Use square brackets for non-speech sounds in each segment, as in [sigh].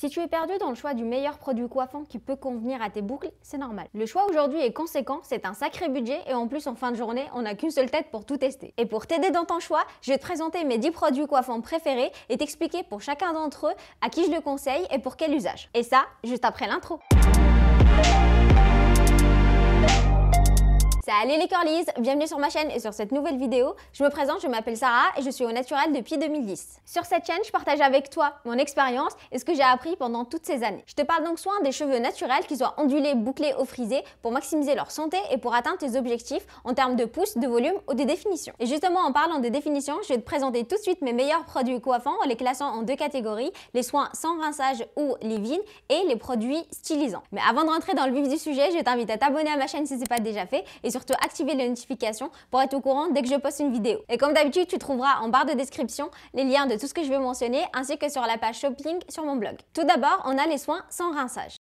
Si tu es perdu dans le choix du meilleur produit coiffant qui peut convenir à tes boucles, c'est normal. Le choix aujourd'hui est conséquent, c'est un sacré budget et en plus en fin de journée, on n'a qu'une seule tête pour tout tester. Et pour t'aider dans ton choix, je vais te présenter mes 10 produits coiffants préférés et t'expliquer pour chacun d'entre eux à qui je le conseille et pour quel usage. Et ça, juste après l'intro. Allez les curlys, bienvenue sur ma chaîne et sur cette nouvelle vidéo. Je me présente, je m'appelle Sarah et je suis au naturel depuis 2010. Sur cette chaîne, je partage avec toi mon expérience et ce que j'ai appris pendant toutes ces années. Je te parle donc soin des cheveux naturels qui soient ondulés, bouclés ou frisés pour maximiser leur santé et pour atteindre tes objectifs en termes de pouce, de volume ou de définition. Et justement, en parlant de définition, je vais te présenter tout de suite mes meilleurs produits coiffants en les classant en deux catégories, les soins sans rinçage ou livine et les produits stylisants. Mais avant de rentrer dans le vif du sujet, je t'invite à t'abonner à ma chaîne si ce n'est pas déjà fait et surtout activer les notifications pour être au courant dès que je poste une vidéo. Et comme d'habitude, tu trouveras en barre de description les liens de tout ce que je vais mentionner ainsi que sur la page shopping sur mon blog. Tout d'abord, on a les soins sans rinçage.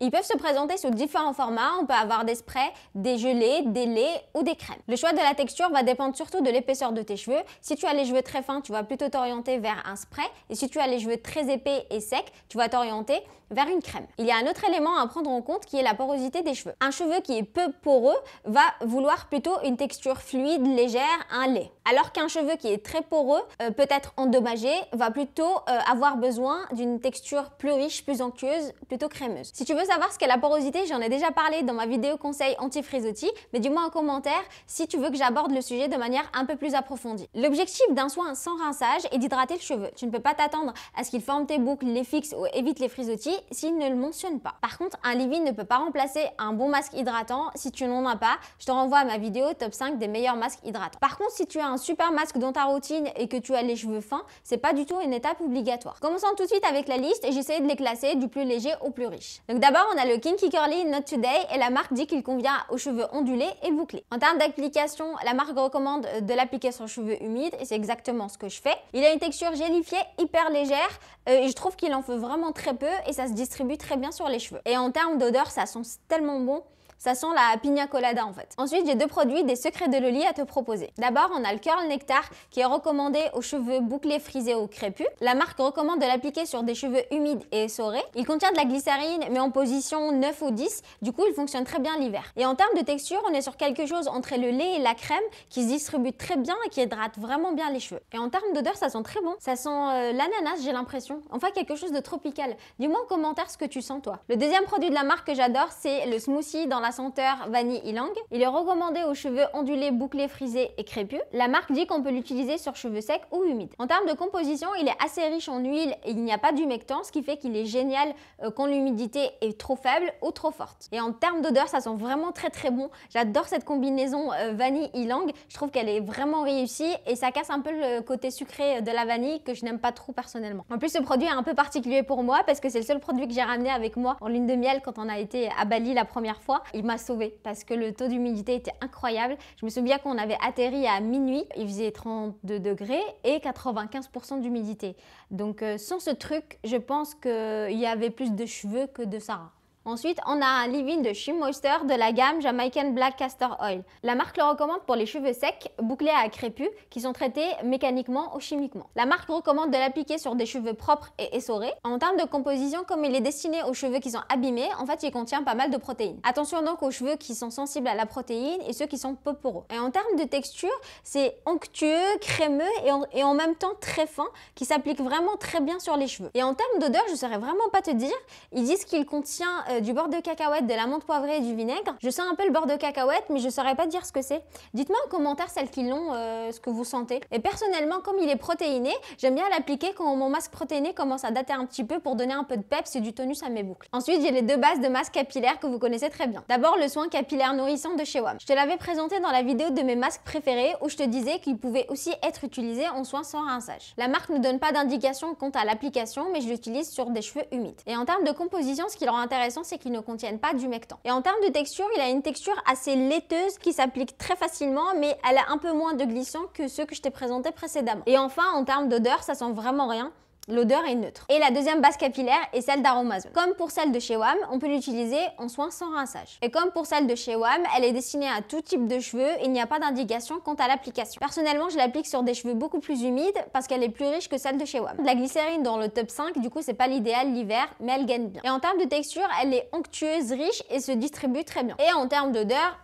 Ils peuvent se présenter sous différents formats, on peut avoir des sprays, des gelées, des laits ou des crèmes. Le choix de la texture va dépendre surtout de l'épaisseur de tes cheveux. Si tu as les cheveux très fins, tu vas plutôt t'orienter vers un spray et si tu as les cheveux très épais et secs, tu vas t'orienter vers une crème. Il y a un autre élément à prendre en compte qui est la porosité des cheveux. Un cheveu qui est peu poreux va vouloir plutôt une texture fluide, légère, un lait. Alors qu'un cheveu qui est très poreux, euh, peut-être endommagé, va plutôt euh, avoir besoin d'une texture plus riche, plus onctueuse, plutôt crémeuse. Si tu veux savoir ce qu'est la porosité, j'en ai déjà parlé dans ma vidéo conseil anti frisottis mais dis-moi en commentaire si tu veux que j'aborde le sujet de manière un peu plus approfondie. L'objectif d'un soin sans rinçage est d'hydrater le cheveu. Tu ne peux pas t'attendre à ce qu'il forme tes boucles, les fixe ou évite les frisottis s'il ne le mentionne pas. Par contre, un leave-in ne peut pas remplacer un bon masque hydratant si tu n'en as pas. Je te renvoie à ma vidéo top 5 des meilleurs masques hydratants. Par contre, si tu as un super masque dans ta routine et que tu as les cheveux fins, c'est pas du tout une étape obligatoire. Commençons tout de suite avec la liste et j'essaie de les classer du plus léger au plus riche. Donc d'abord on a le Kinky Curly Not Today et la marque dit qu'il convient aux cheveux ondulés et bouclés. En termes d'application, la marque recommande euh, de l'appliquer sur cheveux humides et c'est exactement ce que je fais. Il a une texture gélifiée, hyper légère euh, et je trouve qu'il en fait vraiment très peu et ça se distribue très bien sur les cheveux. Et en termes d'odeur, ça sent tellement bon. Ça sent la pina colada en fait. Ensuite, j'ai deux produits des secrets de Loli à te proposer. D'abord, on a le Curl Nectar qui est recommandé aux cheveux bouclés, frisés ou crépus. La marque recommande de l'appliquer sur des cheveux humides et essorés. Il contient de la glycérine mais en position 9 ou 10, du coup il fonctionne très bien l'hiver. Et en termes de texture, on est sur quelque chose entre le lait et la crème qui se distribue très bien et qui hydrate vraiment bien les cheveux. Et en termes d'odeur, ça sent très bon. Ça sent euh, l'ananas, j'ai l'impression. Enfin, quelque chose de tropical. Dis-moi en commentaire ce que tu sens toi. Le deuxième produit de la marque que j'adore, c'est le smoothie dans la senteur vanille ylang. Il est recommandé aux cheveux ondulés, bouclés, frisés et crépus. La marque dit qu'on peut l'utiliser sur cheveux secs ou humides. En termes de composition, il est assez riche en huile et il n'y a pas d'humectant, ce qui fait qu'il est génial euh, quand l'humidité est trop faible ou trop forte. Et en termes d'odeur, ça sent vraiment très très bon. J'adore cette combinaison euh, vanille ylang. Je trouve qu'elle est vraiment réussie et ça casse un peu le côté sucré de la vanille que je n'aime pas trop personnellement. En plus, ce produit est un peu particulier pour moi parce que c'est le seul produit que j'ai ramené avec moi en lune de miel quand on a été à Bali la première fois il m'a sauvé parce que le taux d'humidité était incroyable. Je me souviens qu'on avait atterri à minuit, il faisait 32 degrés et 95% d'humidité. Donc euh, sans ce truc, je pense qu'il y avait plus de cheveux que de Sarah. Ensuite, on a un leave-in de Shea Moisture de la gamme Jamaican Black Castor Oil. La marque le recommande pour les cheveux secs, bouclés à crépus, qui sont traités mécaniquement ou chimiquement. La marque recommande de l'appliquer sur des cheveux propres et essorés. En termes de composition, comme il est destiné aux cheveux qui sont abîmés, en fait, il contient pas mal de protéines. Attention donc aux cheveux qui sont sensibles à la protéine et ceux qui sont peu poreux. Et en termes de texture, c'est onctueux, crémeux et en, même temps très fin, qui s'applique vraiment très bien sur les cheveux. Et en termes d'odeur, je saurais vraiment pas te dire. Ils disent qu'il contient euh, euh, du bord de cacahuète, de la menthe poivrée et du vinaigre. Je sens un peu le bord de cacahuète, mais je saurais pas dire ce que c'est. Dites-moi en commentaire celles qui l'ont, euh, ce que vous sentez. Et personnellement, comme il est protéiné, j'aime bien l'appliquer quand mon masque protéiné commence à dater un petit peu pour donner un peu de peps et du tonus à mes boucles. Ensuite, j'ai les deux bases de masques capillaires que vous connaissez très bien. D'abord, le soin capillaire nourrissant de chez WAM. Je te l'avais présenté dans la vidéo de mes masques préférés où je te disais qu'il pouvait aussi être utilisé en soins sans rinçage. La marque ne donne pas d'indication quant à l'application, mais je l'utilise sur des cheveux humides. Et en termes de composition, ce qui le rend intéressant, et qui ne contiennent pas d'humectant. Et en termes de texture, il a une texture assez laiteuse qui s'applique très facilement, mais elle a un peu moins de glissant que ceux que je t'ai présentés précédemment. Et enfin, en termes d'odeur, ça sent vraiment rien. L'odeur est neutre. Et la deuxième base capillaire est celle d'Aromazone. Comme pour celle de chez WAM, on peut l'utiliser en soins sans rinçage. Et comme pour celle de chez WAM, elle est destinée à tout type de cheveux et il n'y a pas d'indication quant à l'application. Personnellement, je l'applique sur des cheveux beaucoup plus humides parce qu'elle est plus riche que celle de chez la glycérine dans le top 5, du coup, c'est pas l'idéal l'hiver, mais elle gagne bien. Et en termes de texture, elle est onctueuse, riche et se distribue très bien. Et en termes d'odeur,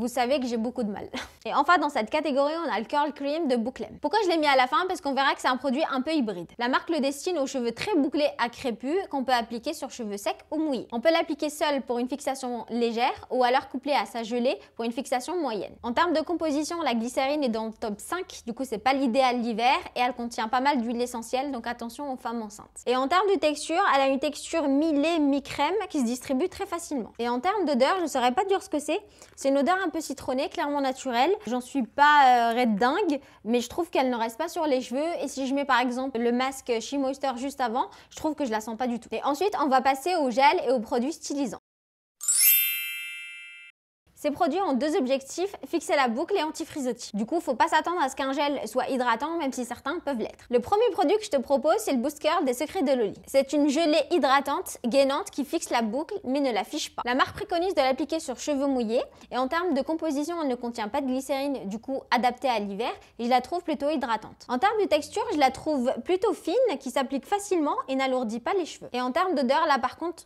vous savez que j'ai beaucoup de mal. [laughs] Et enfin, dans cette catégorie, on a le Curl Cream de Bouclem. Pourquoi je l'ai mis à la fin Parce qu'on verra que c'est un produit un peu hybride. La marque le destine aux cheveux très bouclés à crépus qu'on peut appliquer sur cheveux secs ou mouillés. On peut l'appliquer seul pour une fixation légère ou alors couplé à sa gelée pour une fixation moyenne. En termes de composition, la glycérine est dans le top 5, du coup c'est pas l'idéal l'hiver et elle contient pas mal d'huile essentielle, donc attention aux femmes enceintes. Et en termes de texture, elle a une texture mi-lait, mi-crème qui se distribue très facilement. Et en termes d'odeur, je ne saurais pas dire ce que c'est, c'est une odeur un un peu citronnée, clairement naturelle. J'en suis pas euh, red dingue, mais je trouve qu'elle ne reste pas sur les cheveux. Et si je mets par exemple le masque She Moisture juste avant, je trouve que je la sens pas du tout. Et ensuite, on va passer au gel et aux produits stylisants. Ces produits ont deux objectifs, fixer la boucle et anti-frisottis. Du coup, faut pas s'attendre à ce qu'un gel soit hydratant, même si certains peuvent l'être. Le premier produit que je te propose, c'est le Boost Curl des Secrets de Loli. C'est une gelée hydratante, gainante, qui fixe la boucle, mais ne la pas. La marque préconise de l'appliquer sur cheveux mouillés, et en termes de composition, elle ne contient pas de glycérine, du coup adaptée à l'hiver, et je la trouve plutôt hydratante. En termes de texture, je la trouve plutôt fine, qui s'applique facilement et n'alourdit pas les cheveux. Et en termes d'odeur, là par contre,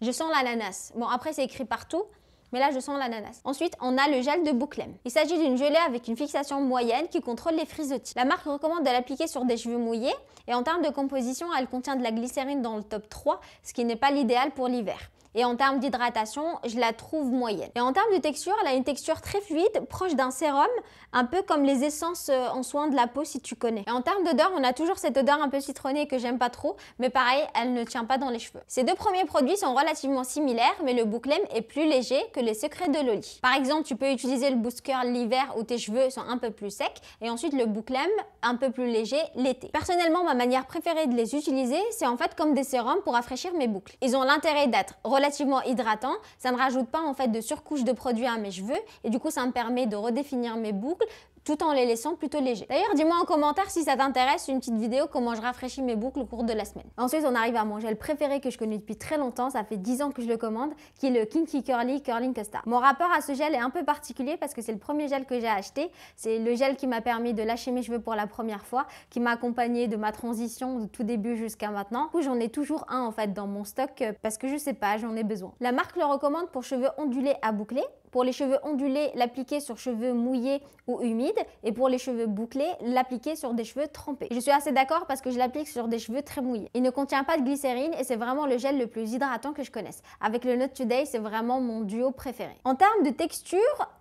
je sens l'ananas. Bon, après, c'est écrit partout, mais là je sens l'ananas. Ensuite, on a le gel de Bouclem. Il s'agit d'une gelée avec une fixation moyenne qui contrôle les frisottis. La marque recommande de l'appliquer sur des cheveux mouillés et en termes de composition, elle contient de la glycérine dans le top 3, ce qui n'est pas l'idéal pour l'hiver. Et en termes d'hydratation, je la trouve moyenne. Et en termes de texture, elle a une texture très fluide, proche d'un sérum, un peu comme les essences euh, en soins de la peau si tu connais. Et en termes d'odeur, on a toujours cette odeur un peu citronnée que j'aime pas trop, mais pareil, elle ne tient pas dans les cheveux. Ces deux premiers produits sont relativement similaires, mais le bouclem est plus léger que les secrets de Loli. Par exemple, tu peux utiliser le booster l'hiver où tes cheveux sont un peu plus secs, et ensuite le bouclem un peu plus léger l'été. Personnellement, ma manière préférée de les utiliser, c'est en fait comme des sérums pour rafraîchir mes boucles. Ils ont l'intérêt d'être relativement hydratant. Ça ne rajoute pas en fait de surcouche de produits à mes cheveux et du coup ça me permet de redéfinir mes boucles, tout en les laissant plutôt légers. D'ailleurs, dis-moi en commentaire si ça t'intéresse une petite vidéo comment je rafraîchis mes boucles au cours de la semaine. Ensuite, on arrive à mon gel préféré que je connais depuis très longtemps, ça fait 10 ans que je le commande, qui est le Kinky Curly Curling Custard. Mon rapport à ce gel est un peu particulier parce que c'est le premier gel que j'ai acheté, c'est le gel qui m'a permis de lâcher mes cheveux pour la première fois, qui m'a accompagné de ma transition de tout début jusqu'à maintenant. Du coup, j'en ai toujours un en fait dans mon stock parce que je sais pas, j'en ai besoin. La marque le recommande pour cheveux ondulés à boucler pour les cheveux ondulés, l'appliquer sur cheveux mouillés ou humides. Et pour les cheveux bouclés, l'appliquer sur des cheveux trempés. Je suis assez d'accord parce que je l'applique sur des cheveux très mouillés. Il ne contient pas de glycérine et c'est vraiment le gel le plus hydratant que je connaisse. Avec le Note Today, c'est vraiment mon duo préféré. En termes de texture,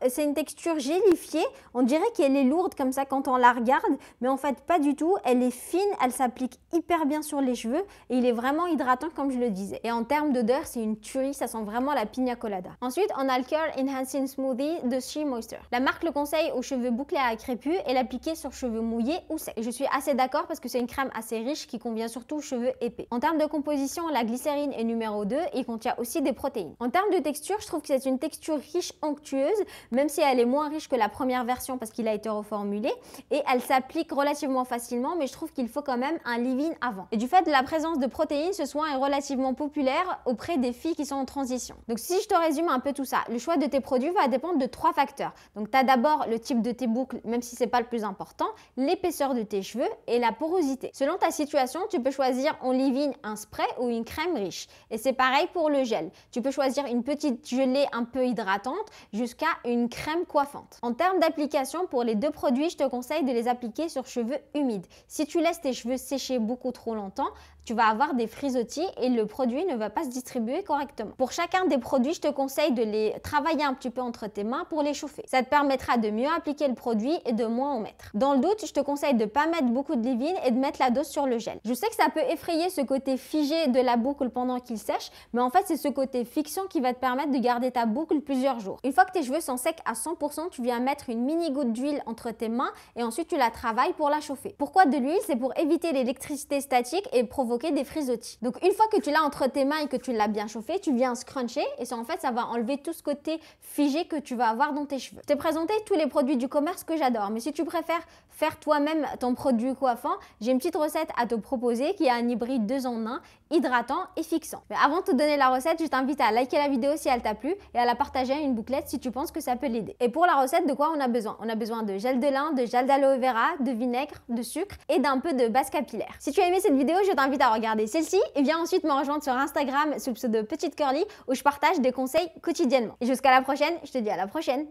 c'est une texture gélifiée. On dirait qu'elle est lourde comme ça quand on la regarde, mais en fait pas du tout. Elle est fine, elle s'applique hyper bien sur les cheveux et il est vraiment hydratant comme je le disais. Et en termes d'odeur, c'est une tuerie, ça sent vraiment la pina colada. Ensuite, on a le Curl Enhancer Smoothie de Shea Moisture. La marque le conseille aux cheveux bouclés à crépus et l'appliquer sur cheveux mouillés ou secs. Je suis assez d'accord parce que c'est une crème assez riche qui convient surtout aux cheveux épais. En termes de composition, la glycérine est numéro 2 et contient aussi des protéines. En termes de texture, je trouve que c'est une texture riche, onctueuse, même si elle est moins riche que la première version parce qu'il a été reformulé et elle s'applique relativement facilement mais je trouve qu'il faut quand même un leave-in avant. Et du fait de la présence de protéines, ce soin est relativement populaire auprès des filles qui sont en transition. Donc si je te résume un peu tout ça, le choix de tes va dépendre de trois facteurs. Donc tu as d'abord le type de tes boucles, même si c'est pas le plus important, l'épaisseur de tes cheveux et la porosité. Selon ta situation, tu peux choisir en leave un spray ou une crème riche. Et c'est pareil pour le gel. Tu peux choisir une petite gelée un peu hydratante jusqu'à une crème coiffante. En termes d'application, pour les deux produits, je te conseille de les appliquer sur cheveux humides. Si tu laisses tes cheveux sécher beaucoup trop longtemps, tu vas avoir des frisottis et le produit ne va pas se distribuer correctement. Pour chacun des produits, je te conseille de les travailler un petit peu entre tes mains pour les chauffer. Ça te permettra de mieux appliquer le produit et de moins en mettre. Dans le doute, je te conseille de ne pas mettre beaucoup de levine et de mettre la dose sur le gel. Je sais que ça peut effrayer ce côté figé de la boucle pendant qu'il sèche, mais en fait, c'est ce côté fiction qui va te permettre de garder ta boucle plusieurs jours. Une fois que tes cheveux sont secs à 100%, tu viens mettre une mini goutte d'huile entre tes mains et ensuite tu la travailles pour la chauffer. Pourquoi de l'huile C'est pour éviter l'électricité statique et provoquer des frisottis. Donc une fois que tu l'as entre tes mains et que tu l'as bien chauffé, tu viens scruncher et ça en fait ça va enlever tout ce côté figé que tu vas avoir dans tes cheveux. Je t'ai présenté tous les produits du commerce que j'adore, mais si tu préfères faire toi-même ton produit coiffant, j'ai une petite recette à te proposer qui est un hybride deux en un hydratant et fixant. Mais avant de te donner la recette, je t'invite à liker la vidéo si elle t'a plu et à la partager à une bouclette si tu penses que ça peut l'aider. Et pour la recette, de quoi on a besoin On a besoin de gel de lin, de gel d'aloe vera, de vinaigre, de sucre et d'un peu de base capillaire. Si tu as aimé cette vidéo, je t'invite à regarder celle-ci et viens ensuite me rejoindre sur Instagram sous le pseudo Petite Curly où je partage des conseils quotidiennement. Et jusqu'à la prochaine, je te dis à la prochaine